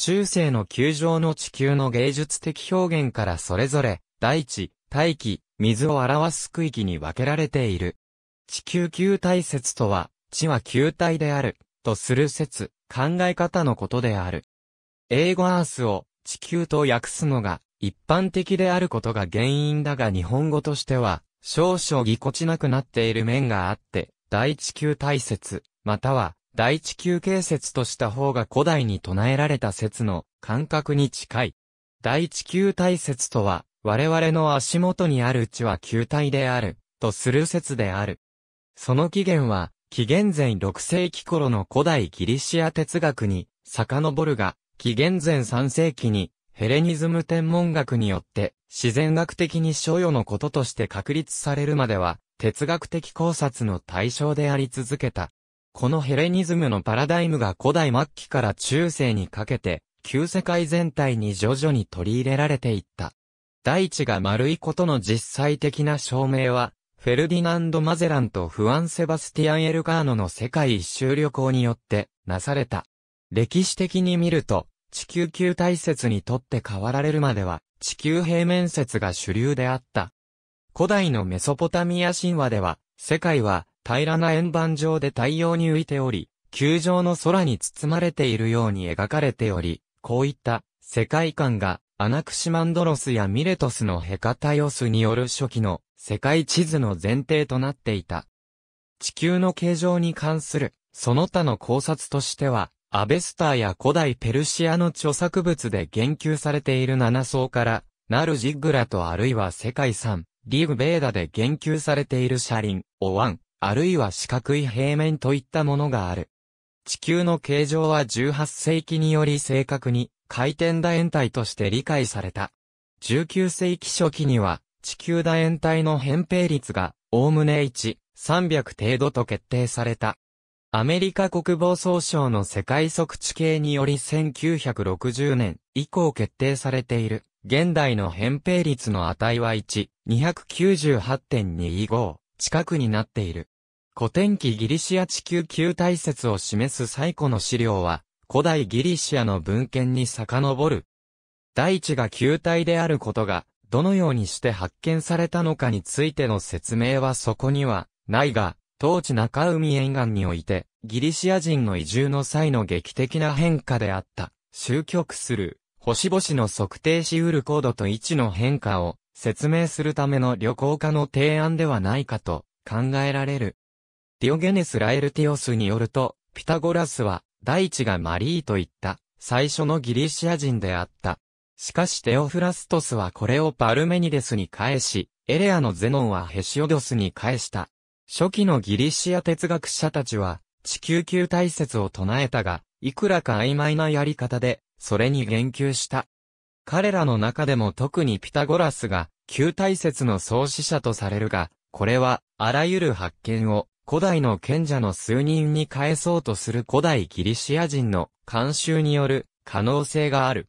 中世の球場の地球の芸術的表現からそれぞれ、大地、大気、水を表す区域に分けられている。地球球体説とは、地は球体である、とする説、考え方のことである。英語アースを地球と訳すのが一般的であることが原因だが日本語としては、少々ぎこちなくなっている面があって、大地球体説、または第一球形説とした方が古代に唱えられた説の感覚に近い。第一球体説とは、我々の足元にあるうちは球体である、とする説である。その起源は、紀元前6世紀頃の古代ギリシア哲学に遡るが、紀元前3世紀にヘレニズム天文学によって自然学的に所与のこととして確立されるまでは哲学的考察の対象であり続けた。このヘレニズムのパラダイムが古代末期から中世にかけて、旧世界全体に徐々に取り入れられていった。大地が丸いことの実際的な証明は、フェルディナンド・マゼランとフアン・セバスティアン・エルガーノの世界一周旅行によってなされた。歴史的に見ると、地球球体説にとって変わられるまでは、地球平面説が主流であった。古代のメソポタミア神話では、世界は平らな円盤上で太陽に浮いており、球状の空に包まれているように描かれており、こういった世界観がアナクシマンドロスやミレトスのヘカタヨスによる初期の世界地図の前提となっていた。地球の形状に関するその他の考察としては、アベスターや古代ペルシアの著作物で言及されている7層から、ナルジッグラとあるいは世界3、リグベーダで言及されている車輪、お椀、あるいは四角い平面といったものがある。地球の形状は18世紀により正確に回転楕円体として理解された。19世紀初期には地球楕円体の扁平率がおおむね1、300程度と決定された。アメリカ国防総省の世界測地形により1960年以降決定されている。現代の扁平率の値は1、298.225近くになっている。古典期ギリシア地球球体説を示す最古の資料は、古代ギリシアの文献に遡る。大地が球体であることが、どのようにして発見されたのかについての説明はそこには、ないが、当地中海沿岸において、ギリシア人の移住の際の劇的な変化であった、終局する、星々の測定しうる高度と位置の変化を説明するための旅行家の提案ではないかと考えられる。ディオゲネス・ラエルティオスによると、ピタゴラスは、大地がマリーといった、最初のギリシア人であった。しかしテオフラストスはこれをパルメニデスに返し、エレアのゼノンはヘシオドスに返した。初期のギリシア哲学者たちは、地球球体説を唱えたが、いくらか曖昧なやり方で、それに言及した。彼らの中でも特にピタゴラスが、旧体説の創始者とされるが、これは、あらゆる発見を、古代の賢者の数人に返そうとする古代ギリシア人の慣習による可能性がある。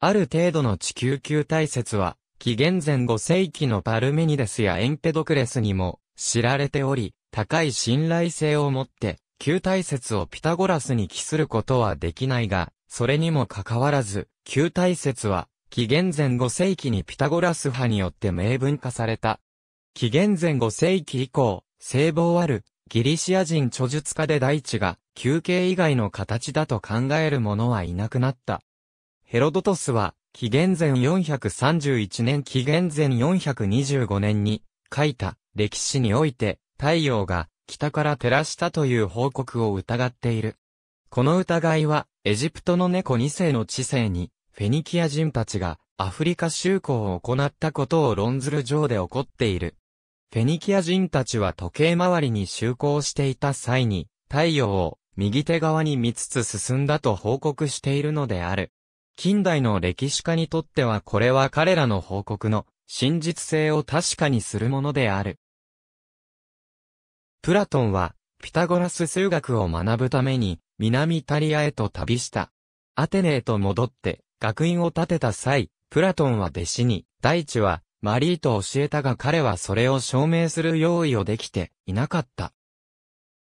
ある程度の地球球体説は、紀元前5世紀のパルメニデスやエンペドクレスにも知られており、高い信頼性を持って、球体説をピタゴラスに帰することはできないが、それにもかかわらず、旧大説は、紀元前5世紀にピタゴラス派によって明文化された。紀元前5世紀以降、聖望あるギリシア人著述家で大地が休憩以外の形だと考える者はいなくなった。ヘロドトスは、紀元前431年紀元前425年に書いた歴史において太陽が北から照らしたという報告を疑っている。この疑いはエジプトの猫2世の知性に、フェニキア人たちがアフリカ修行を行ったことを論ずる上で起こっている。フェニキア人たちは時計回りに修行していた際に、太陽を右手側に見つつ進んだと報告しているのである。近代の歴史家にとってはこれは彼らの報告の真実性を確かにするものである。プラトンは、ピタゴラス数学を学ぶために、南イタリアへと旅した。アテネへと戻って、学院を建てた際、プラトンは弟子に、大地は、マリーと教えたが彼はそれを証明する用意をできていなかった。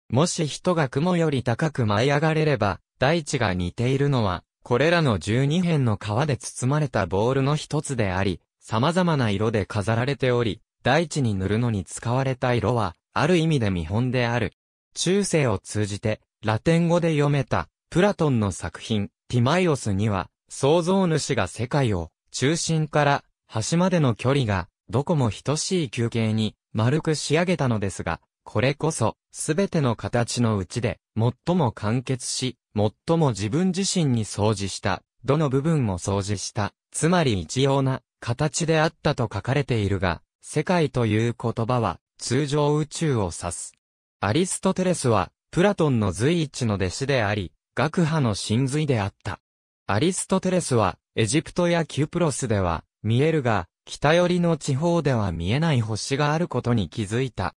もし人が雲より高く舞い上がれれば、大地が似ているのは、これらの12辺の皮で包まれたボールの一つであり、様々な色で飾られており、大地に塗るのに使われた色は、ある意味で見本である。中世を通じて、ラテン語で読めた、プラトンの作品、ティマイオスには、創造主が世界を、中心から端までの距離が、どこも等しい休憩に、丸く仕上げたのですが、これこそ、すべての形のうちで、最も完結し、最も自分自身に掃除した、どの部分も掃除した、つまり一様な、形であったと書かれているが、世界という言葉は、通常宇宙を指す。アリストテレスは、プラトンの随一の弟子であり、学派の真髄であった。アリストテレスは、エジプトやキュプロスでは、見えるが、北寄りの地方では見えない星があることに気づいた。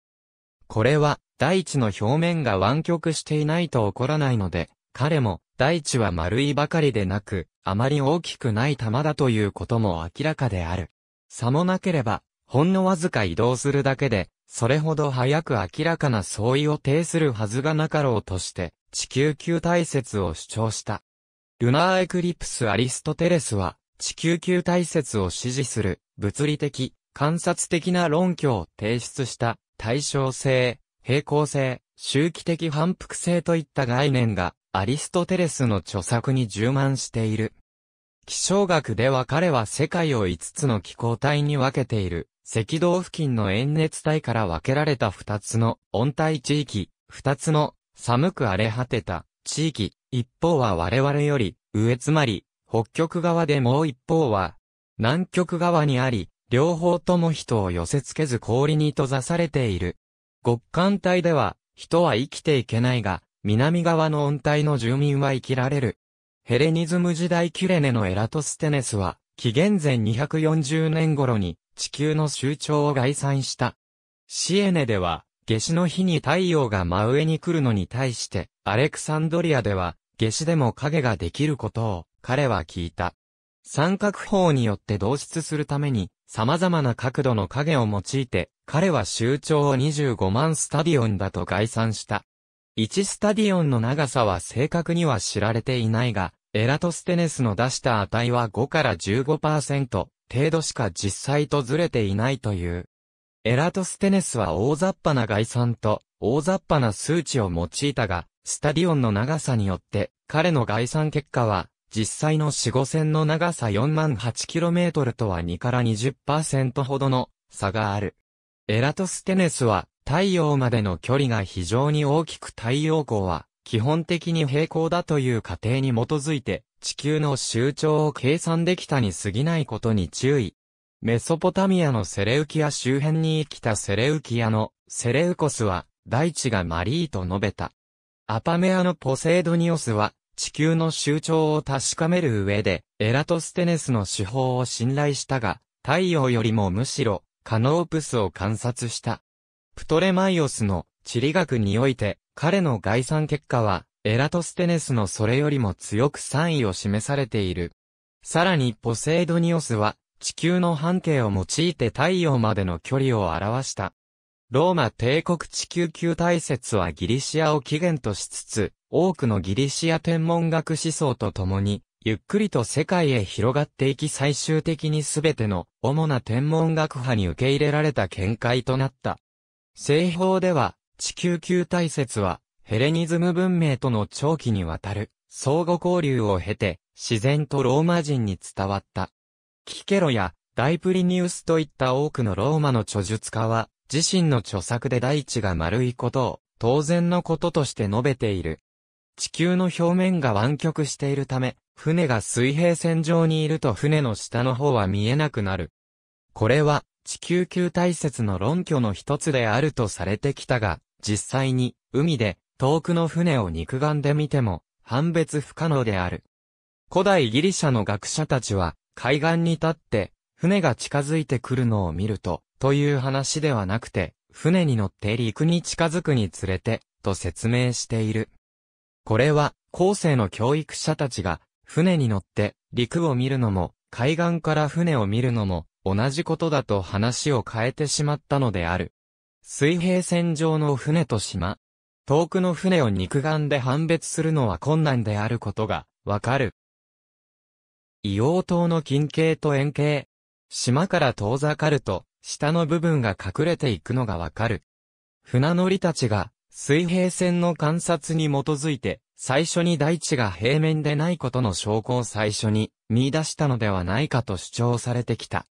これは、大地の表面が湾曲していないと起こらないので、彼も、大地は丸いばかりでなく、あまり大きくない玉だということも明らかである。さもなければ、ほんのわずか移動するだけで、それほど早く明らかな相違を呈するはずがなかろうとして、地球球体説を主張した。ルナーエクリプスアリストテレスは、地球球体説を支持する、物理的、観察的な論拠を提出した、対称性、平行性、周期的反復性といった概念が、アリストテレスの著作に充満している。気象学では彼は世界を5つの気候体に分けている。赤道付近の円熱帯から分けられた二つの温帯地域、二つの寒く荒れ果てた地域、一方は我々より上つまり北極側でもう一方は南極側にあり、両方とも人を寄せ付けず氷に閉ざされている。極寒帯では人は生きていけないが、南側の温帯の住民は生きられる。ヘレニズム時代キュレネのエラトステネスは、紀元前240年頃に、地球の周長を概算した。シエネでは、夏至の日に太陽が真上に来るのに対して、アレクサンドリアでは、夏至でも影ができることを、彼は聞いた。三角法によって導出するために、様々な角度の影を用いて、彼は周長を25万スタディオンだと概算した。1スタディオンの長さは正確には知られていないが、エラトステネスの出した値は5から15%、程度しか実際とずれていないという。エラトステネスは大雑把な概算と大雑把な数値を用いたが、スタディオンの長さによって彼の概算結果は実際の4、5線の長さ 48km とは2から20%ほどの差がある。エラトステネスは太陽までの距離が非常に大きく太陽光は基本的に平行だという仮定に基づいて、地球の周長を計算できたに過ぎないことに注意。メソポタミアのセレウキア周辺に生きたセレウキアのセレウコスは大地がマリーと述べた。アパメアのポセイドニオスは地球の周長を確かめる上でエラトステネスの手法を信頼したが太陽よりもむしろカノープスを観察した。プトレマイオスの地理学において彼の概算結果は、エラトステネスのそれよりも強く3位を示されている。さらにポセイドニオスは、地球の半径を用いて太陽までの距離を表した。ローマ帝国地球球体説はギリシアを起源としつつ、多くのギリシア天文学思想とともに、ゆっくりと世界へ広がっていき最終的に全ての主な天文学派に受け入れられた見解となった。西方では地球球体説は、ヘレニズム文明との長期にわたる相互交流を経て、自然とローマ人に伝わった。キケロやダイプリニウスといった多くのローマの著述家は、自身の著作で大地が丸いことを、当然のこととして述べている。地球の表面が湾曲しているため、船が水平線上にいると船の下の方は見えなくなる。これは、地球球体説の論拠の一つであるとされてきたが、実際に、海で、遠くの船を肉眼で見ても、判別不可能である。古代ギリシャの学者たちは、海岸に立って、船が近づいてくるのを見ると、という話ではなくて、船に乗って陸に近づくにつれて、と説明している。これは、後世の教育者たちが、船に乗って陸を見るのも、海岸から船を見るのも、同じことだと話を変えてしまったのである。水平線上の船と島。遠くの船を肉眼で判別するのは困難であることがわかる。硫黄島の近景と円形。島から遠ざかると、下の部分が隠れていくのがわかる。船乗りたちが水平線の観察に基づいて、最初に大地が平面でないことの証拠を最初に見出したのではないかと主張されてきた。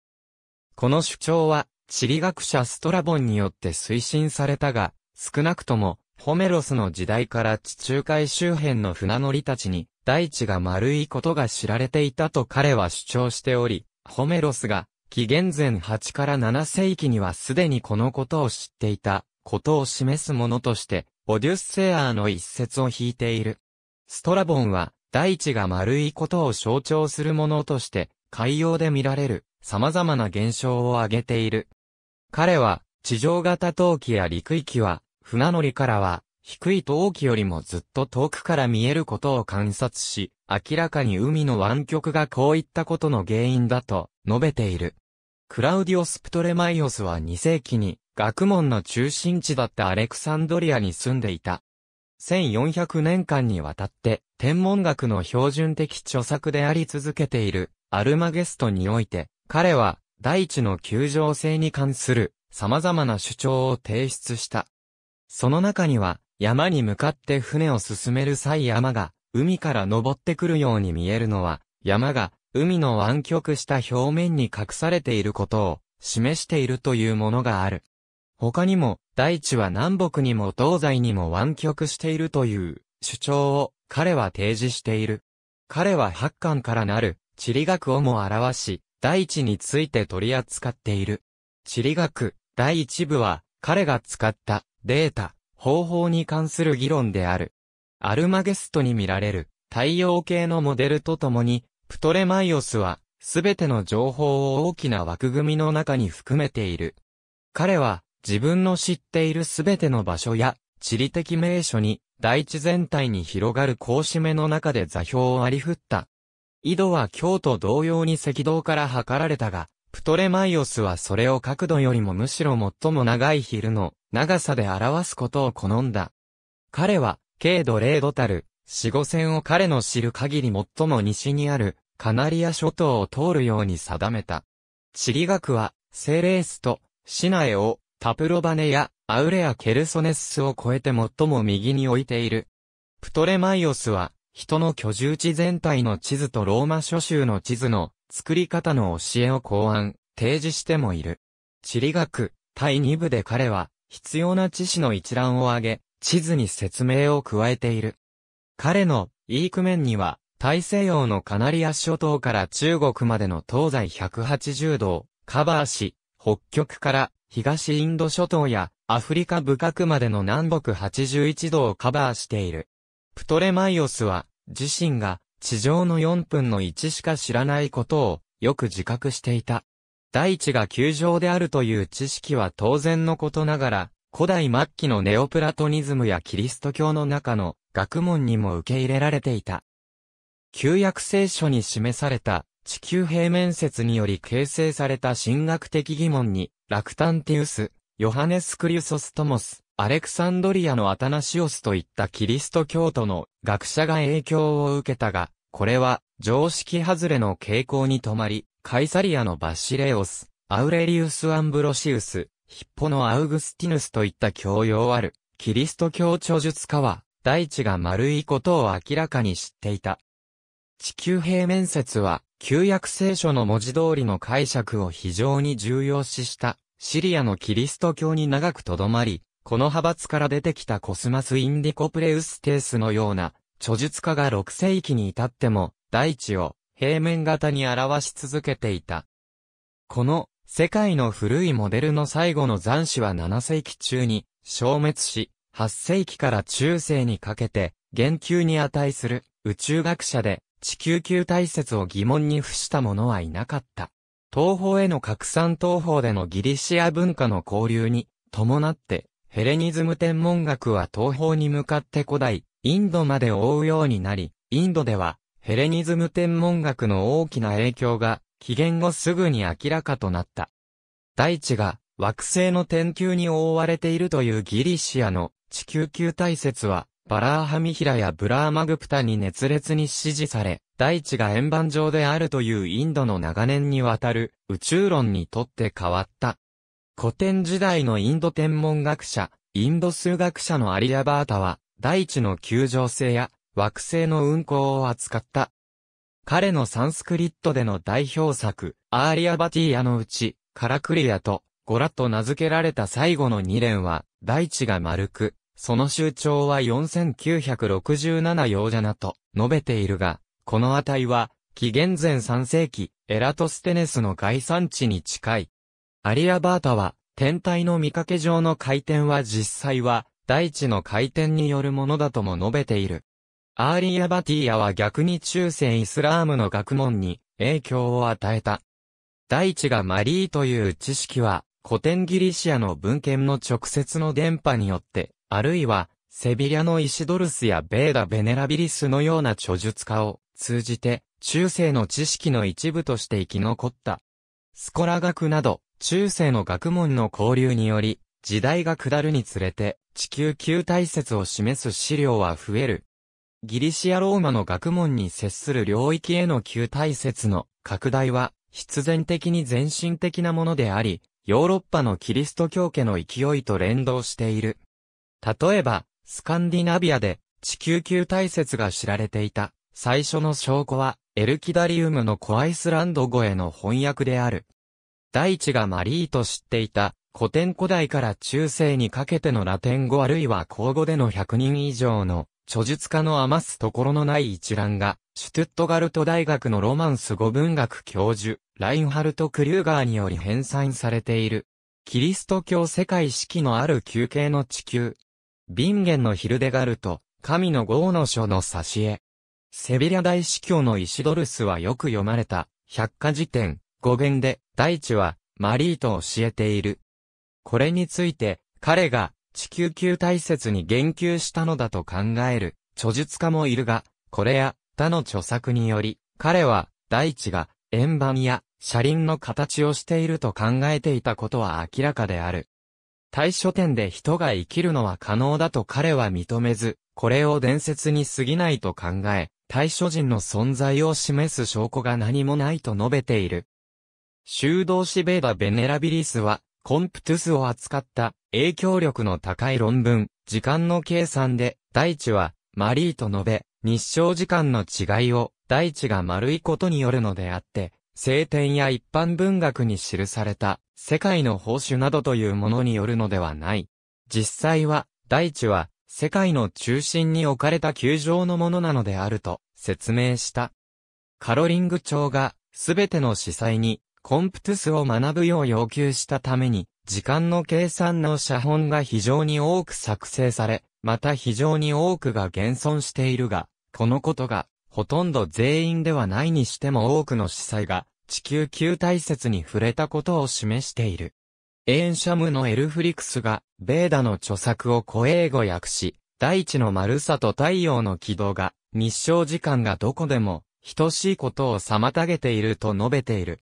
この主張は地理学者ストラボンによって推進されたが、少なくとも、ホメロスの時代から地中海周辺の船乗りたちに、大地が丸いことが知られていたと彼は主張しており、ホメロスが、紀元前8から7世紀にはすでにこのことを知っていた、ことを示すものとして、オデュッセアーの一節を引いている。ストラボンは、大地が丸いことを象徴するものとして、海洋で見られる様々な現象を挙げている。彼は、地上型陶器や陸域は、船乗りからは、低い陶器よりもずっと遠くから見えることを観察し、明らかに海の湾曲がこういったことの原因だと述べている。クラウディオス・プトレマイオスは2世紀に学問の中心地だったアレクサンドリアに住んでいた。1400年間にわたって天文学の標準的著作であり続けているアルマゲストにおいて、彼は、大地の球状性に関する様々な主張を提出した。その中には、山に向かって船を進める際山が、海から登ってくるように見えるのは、山が、海の湾曲した表面に隠されていることを、示しているというものがある。他にも、大地は南北にも東西にも湾曲しているという主張を彼は提示している。彼は八巻からなる地理学をも表し、大地について取り扱っている。地理学、第一部は、彼が使ったデータ、方法に関する議論である。アルマゲストに見られる太陽系のモデルとともに、プトレマイオスは、すべての情報を大きな枠組みの中に含めている。彼は、自分の知っているすべての場所や、地理的名所に、大地全体に広がる格子目の中で座標をありふった、緯度は京都同様に赤道から測られたが、プトレマイオスはそれを角度よりもむしろ最も長い昼の長さで表すことを好んだ。彼は、軽度0度たる、四五線を彼の知る限り最も西にある、カナリア諸島を通るように定めた。地理学は、セレースと、シナエを、タプロバネや、アウレア・ケルソネススを超えて最も右に置いている。プトレマイオスは、人の居住地全体の地図とローマ諸州の地図の作り方の教えを考案、提示してもいる。地理学、第2部で彼は、必要な知識の一覧を挙げ、地図に説明を加えている。彼の、イーク面には、大西洋のカナリア諸島から中国までの東西180度をカバーし、北極から東インド諸島やアフリカ部角までの南北81度をカバーしている。プトレマイオスは、自身が地上の4分の1しか知らないことをよく自覚していた。大地が球状であるという知識は当然のことながら、古代末期のネオプラトニズムやキリスト教の中の学問にも受け入れられていた。旧約聖書に示された地球平面説により形成された神学的疑問に、ラクタンティウス、ヨハネス・クリュソストモス、アレクサンドリアのアタナシオスといったキリスト教徒の学者が影響を受けたが、これは常識外れの傾向に止まり、カイサリアのバシレオス、アウレリウス・アンブロシウス、ヒッポのアウグスティヌスといった教養ある、キリスト教著述家は、大地が丸いことを明らかに知っていた。地球平面説は、旧約聖書の文字通りの解釈を非常に重要視した、シリアのキリスト教に長くとどまり、この派閥から出てきたコスマス・インディコプレウステースのような、著述家が6世紀に至っても、大地を平面型に表し続けていた。この、世界の古いモデルの最後の残滓は7世紀中に消滅し、8世紀から中世にかけて、言及に値する宇宙学者で地球球体説を疑問に付した者はいなかった。東方への拡散東方でのギリシア文化の交流に伴ってヘレニズム天文学は東方に向かって古代、インドまで覆うようになり、インドでは、ヘレニズム天文学の大きな影響が、紀元後すぐに明らかとなった。大地が惑星の天球に覆われているというギリシアの地球球体説は、バラーハミヒラやブラーマグプタに熱烈に支持され、大地が円盤状であるというインドの長年にわたる宇宙論にとって変わった。古典時代のインド天文学者、インド数学者のアリアバータは、大地の球状性や惑星の運行を扱った。彼のサンスクリットでの代表作、アーリアバティアのうち、カラクリアとゴラと名付けられた最後の二連は、大地が丸く、その周長は4967ヨージャナと述べているが、この値は、紀元前3世紀、エラトステネスの概算値に近い。アリアバータは、天体の見かけ上の回転は実際は、大地の回転によるものだとも述べている。アーリアバティアは逆に中世イスラームの学問に影響を与えた。大地がマリーという知識は、古典ギリシアの文献の直接の伝播によって、あるいは、セビリアのイシドルスやベーダ・ベネラビリスのような著述家を通じて、中世の知識の一部として生き残った。スコラ学など、中世の学問の交流により、時代が下るにつれて、地球球体説を示す資料は増える。ギリシアローマの学問に接する領域への球体説の拡大は、必然的に前進的なものであり、ヨーロッパのキリスト教家の勢いと連動している。例えば、スカンディナビアで地球球体説が知られていた最初の証拠は、エルキダリウムのコアイスランド語への翻訳である。大地がマリーと知っていた、古典古代から中世にかけてのラテン語あるいは口語での100人以上の著述家の余すところのない一覧が、シュトゥットガルト大学のロマンス語文学教授、ラインハルト・クリューガーにより編纂されている。キリスト教世界季のある休憩の地球。ビンゲンのヒルデガルト、神の豪の書の挿絵。セビリア大司教のイシドルスはよく読まれた、百科事典、語源で、大地は、マリーと教えている。これについて、彼が、地球球大説に言及したのだと考える、著述家もいるが、これや、他の著作により、彼は、大地が、円盤や、車輪の形をしていると考えていたことは明らかである。対書点で人が生きるのは可能だと彼は認めず、これを伝説に過ぎないと考え、対処人の存在を示す証拠が何もないと述べている。修道士ベーダ・ベネラビリスは、コンプトゥスを扱った影響力の高い論文、時間の計算で、大地は、マリーと述べ、日照時間の違いを、大地が丸いことによるのであって、聖典や一般文学に記された、世界の報酬などというものによるのではない。実際は、大地は、世界の中心に置かれた球場のものなのであると説明した。カロリング長がすべての司祭にコンプトゥスを学ぶよう要求したために、時間の計算の写本が非常に多く作成され、また非常に多くが現存しているが、このことが、ほとんど全員ではないにしても多くの司祭が、地球球体説に触れたことを示している。エーンシャムのエルフリクスが、ベーダの著作を古英語訳し、大地の丸さと太陽の軌道が、日照時間がどこでも、等しいことを妨げていると述べている。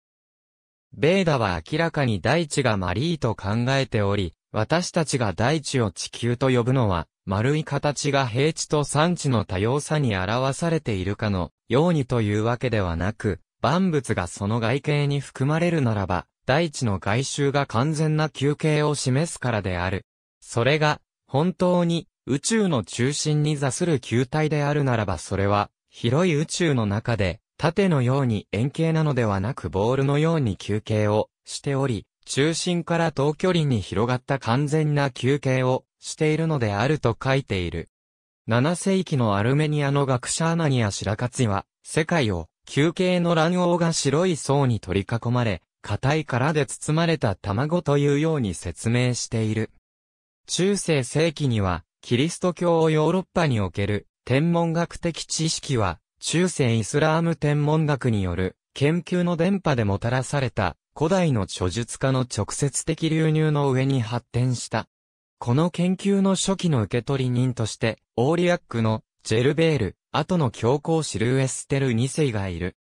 ベーダは明らかに大地がマリーと考えており、私たちが大地を地球と呼ぶのは、丸い形が平地と産地の多様さに表されているかのようにというわけではなく、万物がその外形に含まれるならば、大地の外周が完全な休憩を示すからである。それが、本当に、宇宙の中心に座する球体であるならばそれは、広い宇宙の中で、縦のように円形なのではなくボールのように休憩をしており、中心から等距離に広がった完全な休憩をしているのであると書いている。7世紀のアルメニアの学者アナニア・シラカツィは、世界を休憩の卵黄が白い層に取り囲まれ、硬い殻で包まれた卵というように説明している。中世世紀には、キリスト教をヨーロッパにおける天文学的知識は、中世イスラーム天文学による研究の伝播でもたらされた古代の著述家の直接的流入の上に発展した。この研究の初期の受け取り人として、オーリアックのジェルベール、後の教皇シルエステル2世がいる。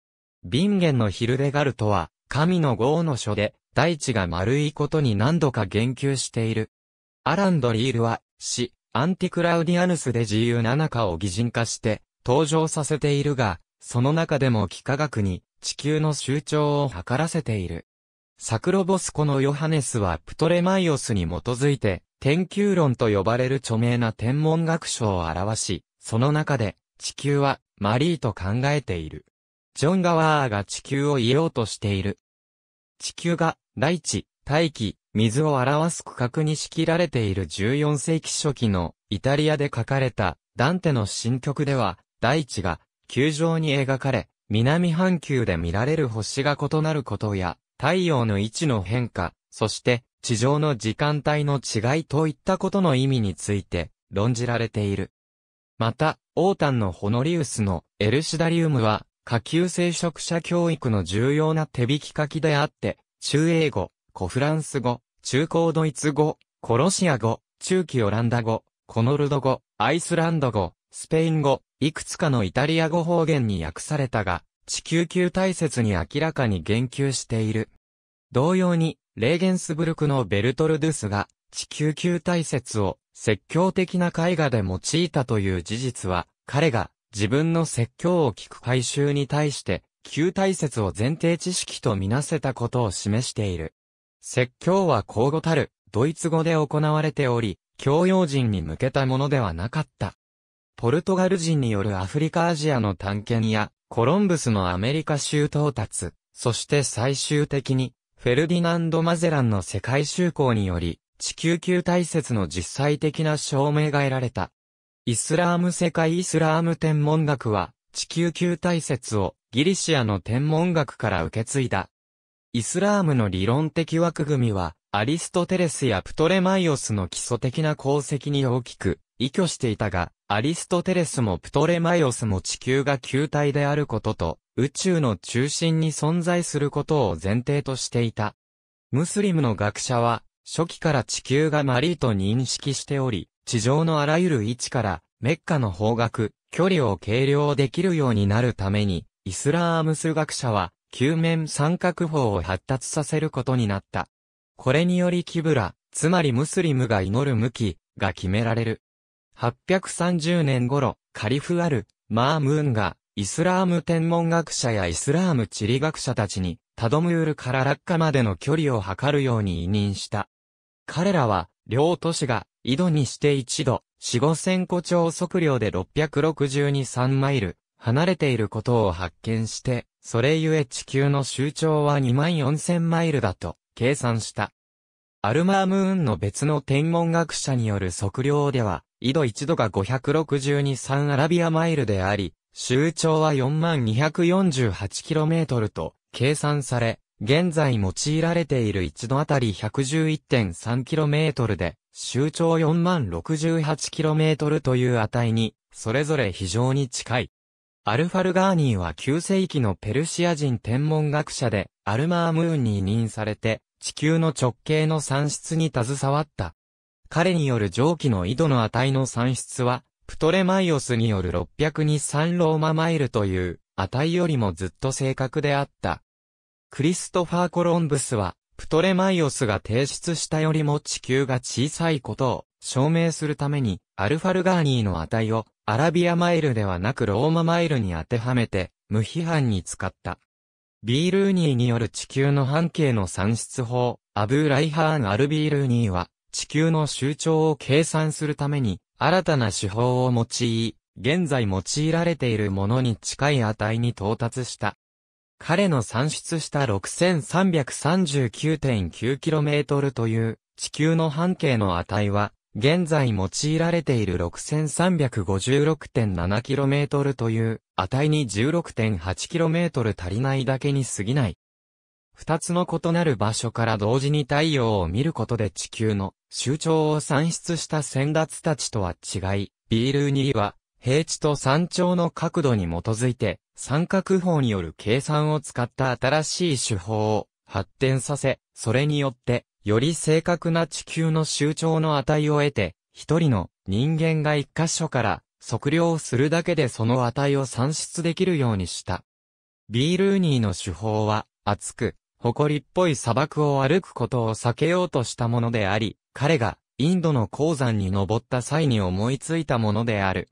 ビンゲンのヒルデガルトは、神の号の書で、大地が丸いことに何度か言及している。アランドリールは、死、アンティクラウディアヌスで自由7課を擬人化して、登場させているが、その中でも幾何学に、地球の周長を図らせている。サクロボスコのヨハネスはプトレマイオスに基づいて、天球論と呼ばれる著名な天文学書を表し、その中で、地球は、マリーと考えている。ジョン・ガワーが地球を言おうとしている。地球が、大地、大気、水を表す区画に仕切られている14世紀初期のイタリアで書かれたダンテの新曲では大地が球状に描かれ南半球で見られる星が異なることや太陽の位置の変化、そして地上の時間帯の違いといったことの意味について論じられている。また、オータンのホノリウスのエルシダリウムは下級聖職者教育の重要な手引き書きであって、中英語、古フランス語、中高ドイツ語、コロシア語、中期オランダ語、コノルド語、アイスランド語、スペイン語、いくつかのイタリア語方言に訳されたが、地球級大説に明らかに言及している。同様に、レーゲンスブルクのベルトルドゥスが、地球球体説を積極的な絵画で用いたという事実は、彼が自分の説教を聞く回収に対して、旧体説を前提知識とみなせたことを示している。説教は口語たる、ドイツ語で行われており、教養人に向けたものではなかった。ポルトガル人によるアフリカアジアの探検や、コロンブスのアメリカ州到達、そして最終的に、フェルディナンド・マゼランの世界修行により、地球球体説の実際的な証明が得られた。イスラーム世界イスラーム天文学は、地球球体説をギリシアの天文学から受け継いだ。イスラームの理論的枠組みは、アリストテレスやプトレマイオスの基礎的な功績に大きく、依拠していたが、アリストテレスもプトレマイオスも地球が球体であることと、宇宙の中心に存在することを前提としていた。ムスリムの学者は、初期から地球がマリーと認識しており、地上のあらゆる位置からメッカの方角、距離を計量できるようになるために、イスラーム数学者は、球面三角法を発達させることになった。これによりキブラ、つまりムスリムが祈る向き、が決められる。830年頃、カリフアル、マームーンが、イスラーム天文学者やイスラーム地理学者たちに、タドムールから落下までの距離を測るように委任した。彼らは、両都市が、井戸にして一度、四五千個超測量で662,3マイル、離れていることを発見して、それゆえ地球の周長は24,000マイルだと、計算した。アルマームーンの別の天文学者による測量では、緯度1度が562,3アラビアマイルであり、周長は 4248km と計算され、現在用いられている一度あたり 111.3km で、周長 4068km という値に、それぞれ非常に近い。アルファルガーニーは9世紀のペルシア人天文学者で、アルマームーンに委任されて、地球の直径の算出に携わった。彼による蒸気の緯度の値の算出は、プトレマイオスによる6 0 2 3ローママイルという値よりもずっと正確であった。クリストファー・コロンブスは、プトレマイオスが提出したよりも地球が小さいことを証明するために、アルファルガーニーの値をアラビアマイルではなくローママイルに当てはめて、無批判に使った。ビールーニーによる地球の半径の算出法、アブーライハーン・アルビールーニーは、地球の周長を計算するために、新たな手法を用い、現在用いられているものに近い値に到達した。彼の算出した 6339.9km という地球の半径の値は、現在用いられている 6356.7km という値に 16.8km 足りないだけに過ぎない。二つの異なる場所から同時に太陽を見ることで地球の周長を算出した先達たちとは違い、ビール2は平地と山頂の角度に基づいて、三角法による計算を使った新しい手法を発展させ、それによって、より正確な地球の周長の値を得て、一人の人間が一箇所から測量するだけでその値を算出できるようにした。ビールーニーの手法は、厚く、誇りっぽい砂漠を歩くことを避けようとしたものであり、彼がインドの鉱山に登った際に思いついたものである。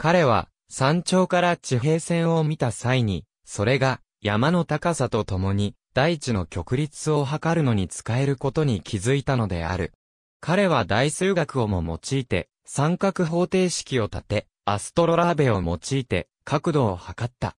彼は山頂から地平線を見た際に、それが山の高さとともに大地の極率を測るのに使えることに気づいたのである。彼は大数学をも用いて三角方程式を立て、アストロラーベを用いて角度を測った。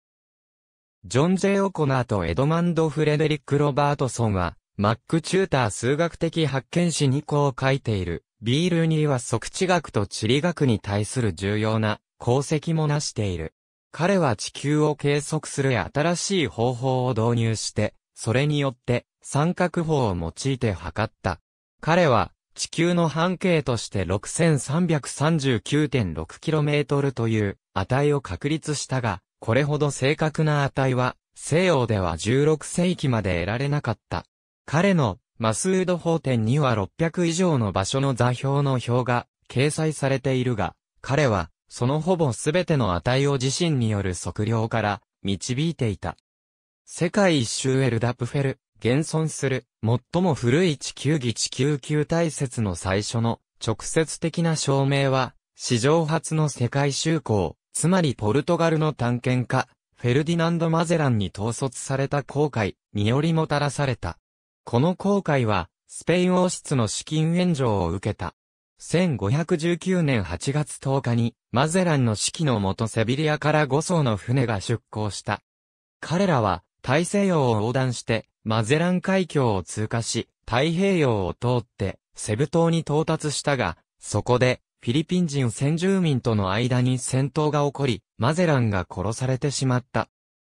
ジョン・ジェイ・オコナーとエドマンド・フレデリック・ロバートソンは、マック・チューター数学的発見史2項を書いている、ビールニーは即地学と地理学に対する重要な功績もなしている。彼は地球を計測する新しい方法を導入して、それによって三角法を用いて測った。彼は地球の半径として 6339.6km という値を確立したが、これほど正確な値は西洋では16世紀まで得られなかった。彼のマスード法典には600以上の場所の座標の表が掲載されているが、彼はそのほぼすべての値を自身による測量から導いていた。世界一周エルダプフェル、現存する、最も古い地球儀地球球体説の最初の直接的な証明は、史上初の世界就航、つまりポルトガルの探検家、フェルディナンド・マゼランに統率された航海によりもたらされた。この航海は、スペイン王室の資金援助を受けた。1519年8月10日に、マゼランの指揮のもとセビリアから5艘の船が出港した。彼らは、大西洋を横断して、マゼラン海峡を通過し、太平洋を通って、セブ島に到達したが、そこで、フィリピン人先住民との間に戦闘が起こり、マゼランが殺されてしまった。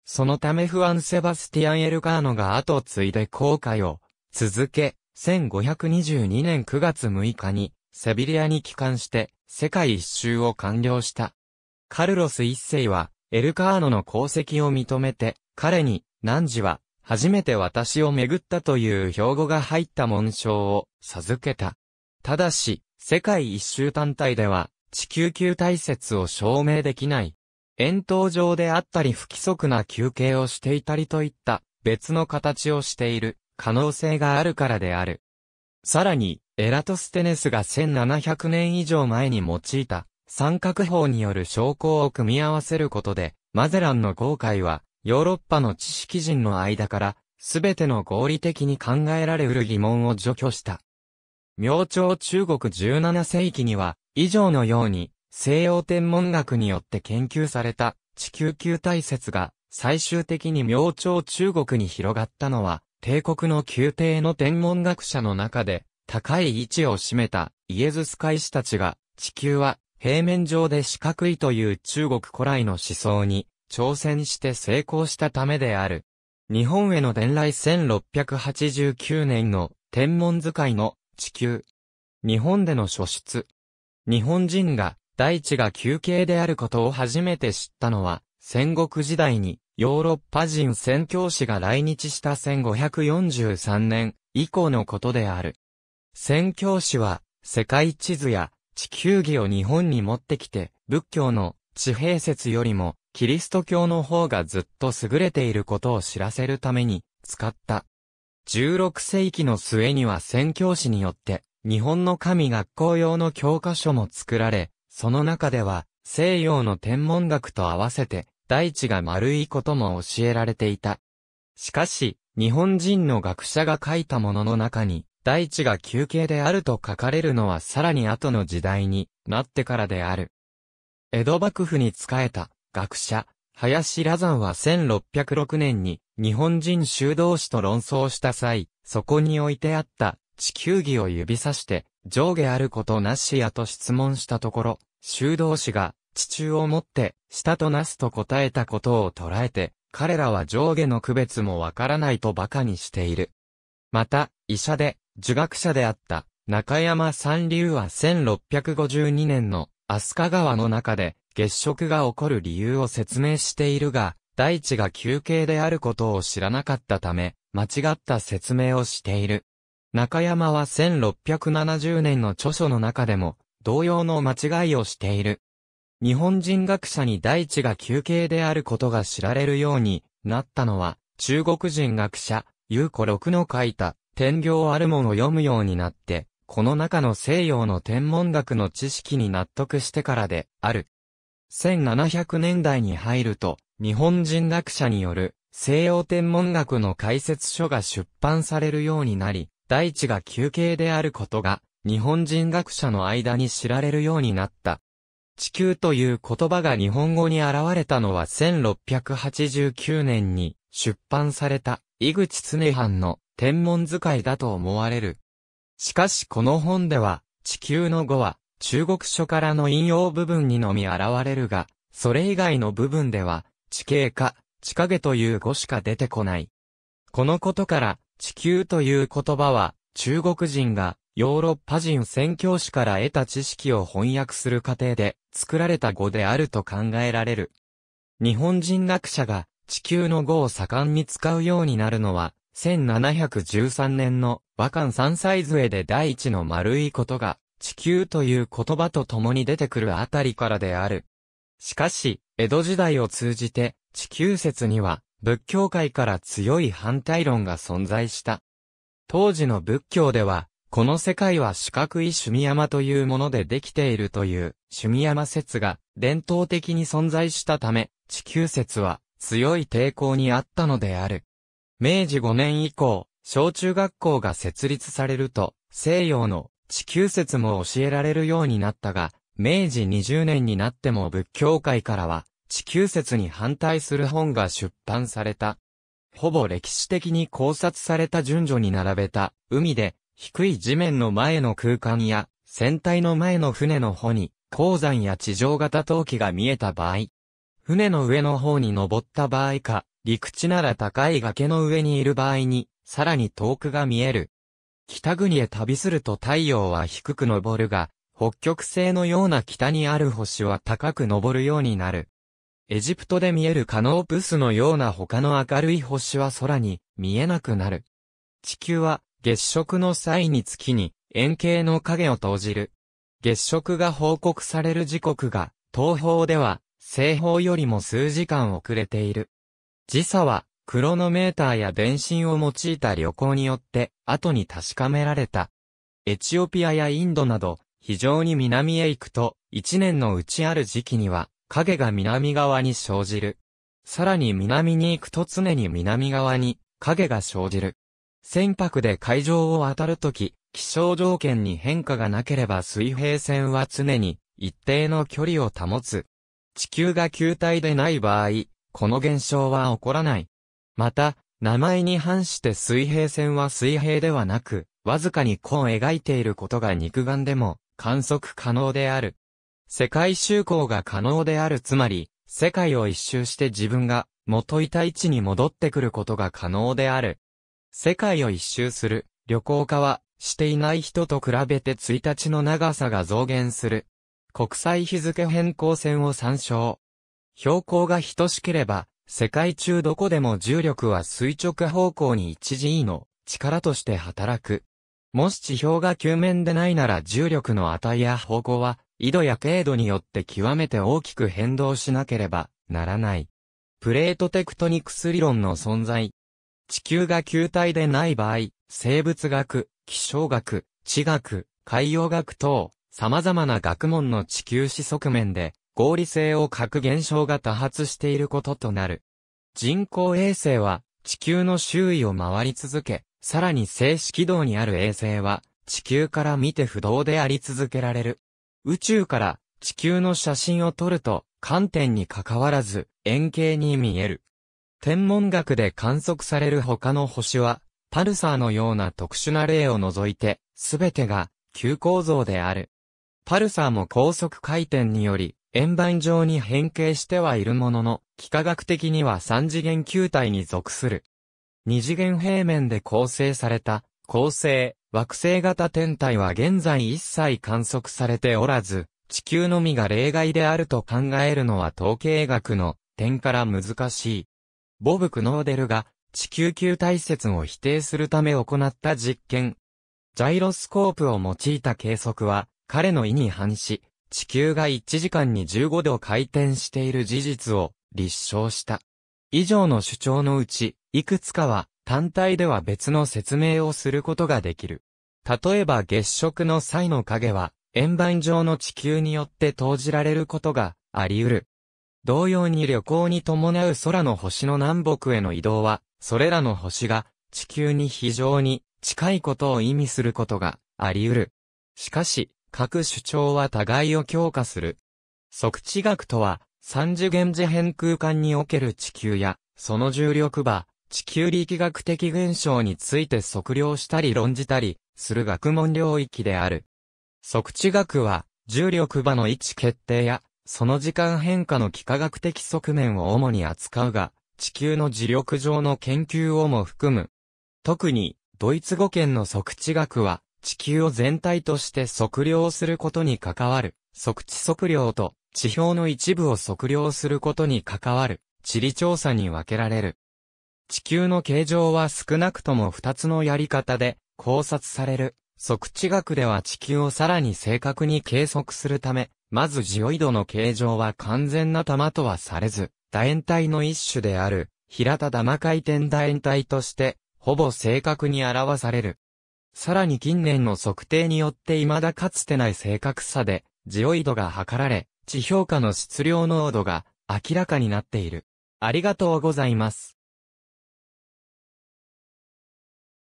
そのためフアン・セバスティアン・エルカーノが後継いで航海を続け、1522年9月6日にセビリアに帰還して、世界一周を完了した。カルロス一世は、エルカーノの功績を認めて、彼に、汝は、初めて私を巡ったという標語が入った紋章を授けた。ただし、世界一周単体では、地球球体説を証明できない。円筒状であったり不規則な休憩をしていたりといった別の形をしている可能性があるからである。さらに、エラトステネスが1700年以上前に用いた三角法による証拠を組み合わせることで、マゼランの後悔は、ヨーロッパの知識人の間から、すべての合理的に考えられうる疑問を除去した。明朝中国17世紀には、以上のように、西洋天文学によって研究された地球球体説が最終的に明朝中国に広がったのは帝国の宮廷の天文学者の中で高い位置を占めたイエズス会士たちが、地球は平面上で四角いという中国古来の思想に挑戦して成功したためである。日本への伝来1689年の天文図解の地球。日本での初出。日本人が大地が休憩であることを初めて知ったのは戦国時代にヨーロッパ人宣教師が来日した1543年以降のことである。宣教師は、世界地図や地球儀を日本に持ってきて、仏教の地平説よりも、キリスト教の方がずっと優れていることを知らせるために、使った。16世紀の末には宣教師によって、日本の神学校用の教科書も作られ、その中では、西洋の天文学と合わせて、大地が丸いことも教えられていた。しかし、日本人の学者が書いたものの中に、大地が休憩であると書かれるのはさらに後の時代になってからである。江戸幕府に仕えた学者、林羅山は1606年に日本人修道士と論争した際、そこに置いてあった地球儀を指さして上下あることなしやと質問したところ、修道士が地中をもって下となすと答えたことを捉えて、彼らは上下の区別もわからないと馬鹿にしている。また、医者で儒学者であった中山三流は1652年の飛鳥川の中で月食が起こる理由を説明しているが、大地が休憩であることを知らなかったため、間違った説明をしている。中山は1670年の著書の中でも、同様の間違いをしている。日本人学者に大地が休憩であることが知られるようになったのは、中国人学者、有子六の書いた、天行あるのを読むようになって、この中の西洋の天文学の知識に納得してからである。1700年代に入ると、日本人学者による西洋天文学の解説書が出版されるようになり、大地が休憩であることが、日本人学者の間に知られるようになった。地球という言葉が日本語に現れたのは1689年に出版された井口常藩の天文図解だと思われる。しかしこの本では、地球の語は、中国書からの引用部分にのみ現れるが、それ以外の部分では、地形か、地影という語しか出てこない。このことから、地球という言葉は、中国人がヨーロッパ人宣教師から得た知識を翻訳する過程で作られた語であると考えられる。日本人学者が地球の語を盛んに使うようになるのは1713年の和漢三歳杖で第一の丸いことが、地球という言葉と共に出てくるあたりからである。しかし、江戸時代を通じて、地球説には、仏教界から強い反対論が存在した。当時の仏教では、この世界は四角い趣味山というものでできているという趣味山説が伝統的に存在したため、地球説は強い抵抗にあったのである。明治5年以降、小中学校が設立されると、西洋の地球説も教えられるようになったが、明治20年になっても仏教界からは、地球説に反対する本が出版された。ほぼ歴史的に考察された順序に並べた、海で、低い地面の前の空間や、船体の前の船の帆に、鉱山や地上型陶器が見えた場合、船の上の方に登った場合か、陸地なら高い崖の上にいる場合に、さらに遠くが見える。北国へ旅すると太陽は低く昇るが、北極星のような北にある星は高く昇るようになる。エジプトで見えるカノープスのような他の明るい星は空に見えなくなる。地球は月食の際に月に円形の影を投じる。月食が報告される時刻が東方では西方よりも数時間遅れている。時差は、クロノメーターや電信を用いた旅行によって、後に確かめられた。エチオピアやインドなど、非常に南へ行くと、一年のうちある時期には、影が南側に生じる。さらに南に行くと常に南側に、影が生じる。船舶で海上を渡るとき、気象条件に変化がなければ水平線は常に一定の距離を保つ。地球が球体でない場合、この現象は起こらない。また、名前に反して水平線は水平ではなく、わずかに弧を描いていることが肉眼でも観測可能である。世界周航が可能であるつまり、世界を一周して自分が元いた位置に戻ってくることが可能である。世界を一周する旅行家はしていない人と比べて1日の長さが増減する。国際日付変更線を参照。標高が等しければ、世界中どこでも重力は垂直方向に一時 E の力として働く。もし地表が球面でないなら重力の値や方向は、緯度や経度によって極めて大きく変動しなければならない。プレートテクトニクス理論の存在。地球が球体でない場合、生物学、気象学、地学、海洋学等、様々な学問の地球史側面で、合理性を欠く現象が多発していることとなる。人工衛星は地球の周囲を回り続け、さらに静止軌道にある衛星は地球から見て不動であり続けられる。宇宙から地球の写真を撮ると観点に関わらず円形に見える。天文学で観測される他の星はパルサーのような特殊な例を除いてすべてが急構造である。パルサーも高速回転により円盤状に変形してはいるものの、幾何学的には三次元球体に属する。二次元平面で構成された、恒星、惑星型天体は現在一切観測されておらず、地球のみが例外であると考えるのは統計学の点から難しい。ボブ・クノーデルが地球球体説を否定するため行った実験。ジャイロスコープを用いた計測は彼の意に反し、地球が1時間に15度回転している事実を立証した。以上の主張のうち、いくつかは単体では別の説明をすることができる。例えば月食の際の影は、円盤状の地球によって投じられることがあり得る。同様に旅行に伴う空の星の南北への移動は、それらの星が地球に非常に近いことを意味することがあり得る。しかし、各主張は互いを強化する。即地学とは、三次元次変空間における地球や、その重力場、地球力学的現象について測量したり論じたり、する学問領域である。即地学は、重力場の位置決定や、その時間変化の幾何学的側面を主に扱うが、地球の磁力上の研究をも含む。特に、ドイツ語圏の測地学は、地球を全体として測量することに関わる、測地測量と、地表の一部を測量することに関わる、地理調査に分けられる。地球の形状は少なくとも二つのやり方で考察される。測地学では地球をさらに正確に計測するため、まずジオイドの形状は完全な玉とはされず、楕円体の一種である、平田玉回転楕円体として、ほぼ正確に表される。さらに近年の測定によって未だかつてない正確さで、ジオイドが測られ、地表下の質量濃度が明らかになっている。ありがとうございます。